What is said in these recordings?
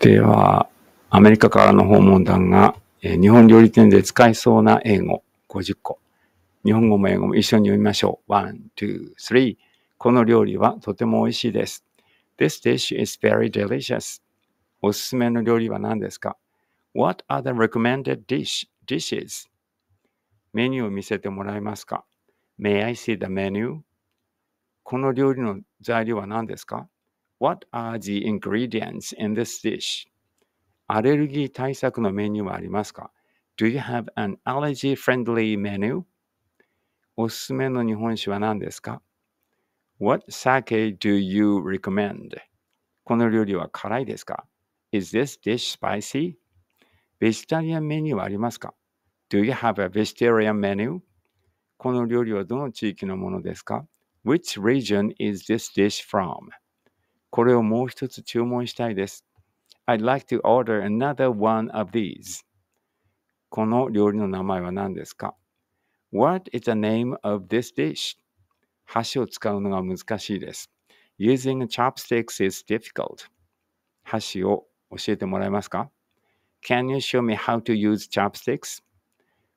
では、アメリカからの訪問団が、えー、日本料理店で使えそうな英語50個。日本語も英語も一緒に読みましょう。1、2、3。この料理はとても美味しいです。This dish is very delicious. おすすめの料理は何ですか ?What are the recommended dish, dishes? メニューを見せてもらえますか ?May I see the menu? この料理の材料は何ですか What are the ingredients in this dish? アレルギー対策のメニューはありますか ?Do you have an allergy-friendly menu? おすすめの日本酒は何ですか ?What sake do you recommend? この料理は辛いですか ?Is this dish spicy? ベジタリアンメニューはありますか ?Do you have a vegetarian menu? この料理はどの地域のものですか ?Which region is this dish from? これをもう一つ注文したいです。I'd like to order another one of these. この料理の名前は何ですか ?What is the name of this dish? 箸を使うのが難しいです。Using chopsticks is difficult. 箸を教えてもらえますか ?Can you show me how to use chopsticks?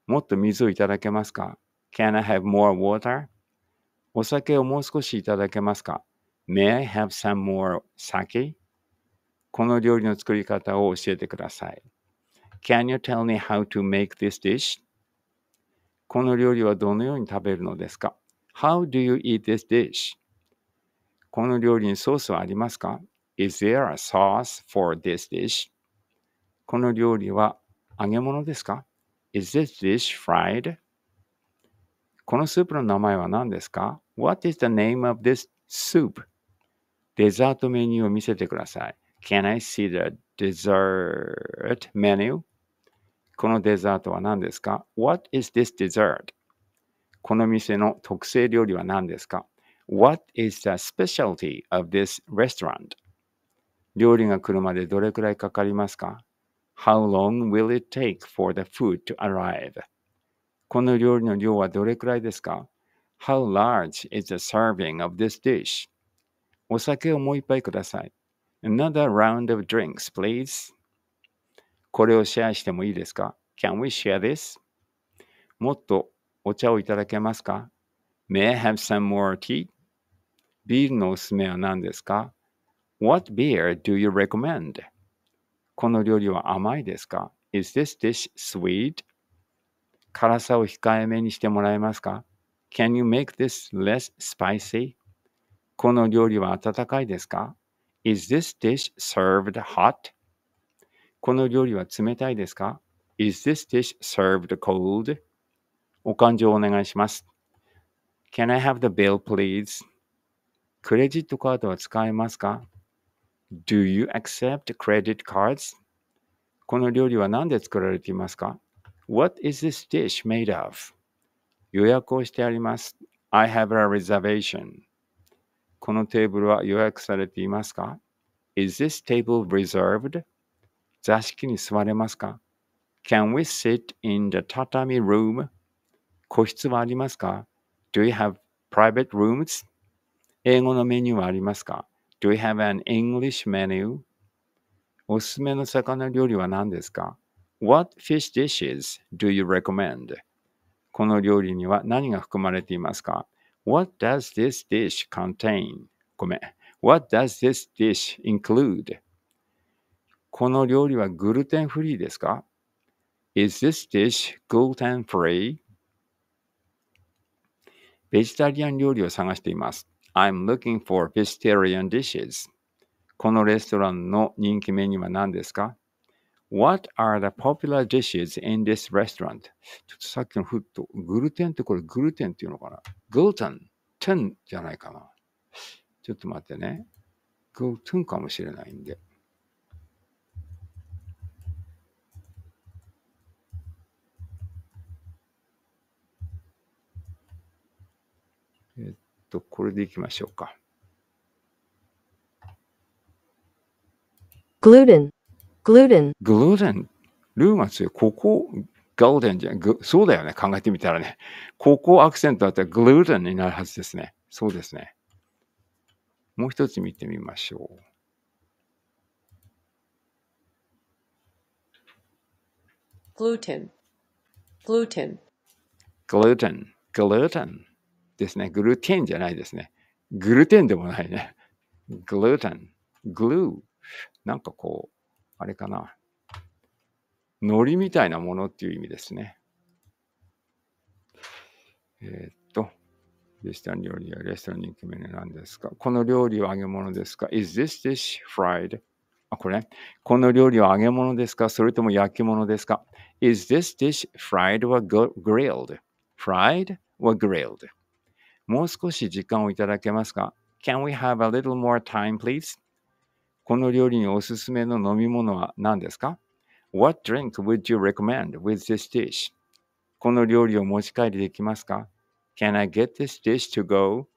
もっと水をいただけますか ?Can I have more water? お酒をもう少しいただけますか May I have some more sake? この料理の作り方を教えてください。Can you tell me how to make this dish? この料理はどのように食べるのですか ?How do you eat this dish? この料理にソースはありますか ?Is there a sauce for this dish? この料理は揚げ物ですか ?Is this dish fried? このスープの名前は何ですか ?What is the name of this soup? デザートメニューを見せてください。Can I see the dessert menu? このデザートは何ですか ?What is this dessert? この店の特製料理は何ですか ?What is the specialty of this restaurant? 料理が来るまでどれくらいかかりますか ?How long will it take for the food to arrive? この料理の量はどれくらいですか ?How large is the serving of this dish? お酒をもう一杯ください。Another round of drinks, please. これをシェアしてもいいですか ?Can we share this? もっとお茶をいただけますか ?May I have some more tea? ビールのおすすめは何ですか ?What beer do you recommend? この料理は甘いですか ?Is this dish sweet? 辛さを控えめにしてもらえますか ?Can you make this less spicy? この料理は温かいですか ?Is this dish served hot? この料理は冷たいですか ?Is this dish served cold? お勘定をお願いします。Can I have the bill, please? クレジットカードは使えますか ?Do you accept credit cards? この料理は何で作られていますか ?What is this dish made of? 予約をしてあります。I have a reservation. このテーブルは予約されていますか ?Is this table reserved? 座敷に座れますか ?Can we sit in the tatami room? 個室はありますか ?Do you have private rooms? 英語のメニューはありますか ?Do you have an English menu? おすすめの魚料理は何ですか ?What fish dishes do you recommend? この料理には何が含まれていますか What does this dish contain? ごめん。What does this dish include? この料理はグルテンフリーですか ?Is this dish gluten free? ベジタリアン料理を探しています。I'm looking for vegetarian dishes. このレストランの人気メニューは何ですか What are the popular dishes in this restaurant? ちょっとさっきのフット、グルテンってこれグルテンっていうのかなグルテン、テンじゃないかな。ちょっと待ってね。グルテンかもしれないんで。えっと、これでいきましょうか。グルテン。gluten. gluten。ルーマ強い。ここ、ガルデンじゃん。そうだよね。考えてみたらね。ここアクセントだったら gluten になるはずですね。そうですね。もう一つ見てみましょう。gluten, gluten, gluten, gluten ですね。グルテンじゃないですね。グルテンでもないね。グルーテン。グルー。なんかこう、あれかな、糊みたいなものっていう意味ですね。えー、っと、レストラン料理やレストラン人気メニューなんですかこの料理は揚げ物ですか ?Is this dish fried? あ、これ、この料理は揚げ物ですかそれとも焼き物ですか ?Is this dish fried or grilled?Fried or grilled? もう少し時間をいただけますか ?Can we have a little more time, please? この料理におすすめの飲み物は何ですか ?What drink would you recommend with this dish? この料理を持ち帰りできますか ?Can I get this dish to go?